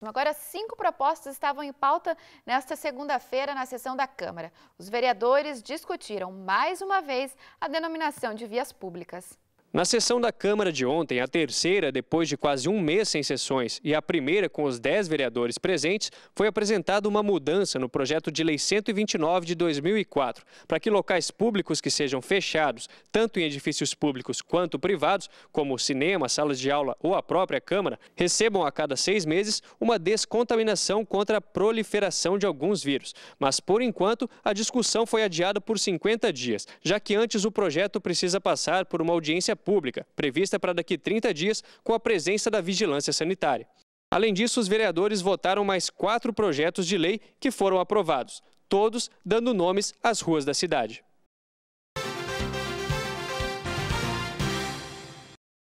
Agora, cinco propostas estavam em pauta nesta segunda-feira na sessão da Câmara. Os vereadores discutiram mais uma vez a denominação de vias públicas. Na sessão da Câmara de ontem, a terceira depois de quase um mês sem sessões e a primeira com os 10 vereadores presentes, foi apresentada uma mudança no projeto de Lei 129 de 2004, para que locais públicos que sejam fechados, tanto em edifícios públicos quanto privados, como cinema, salas de aula ou a própria Câmara, recebam a cada seis meses uma descontaminação contra a proliferação de alguns vírus. Mas, por enquanto, a discussão foi adiada por 50 dias, já que antes o projeto precisa passar por uma audiência pública, prevista para daqui 30 dias, com a presença da vigilância sanitária. Além disso, os vereadores votaram mais quatro projetos de lei que foram aprovados, todos dando nomes às ruas da cidade.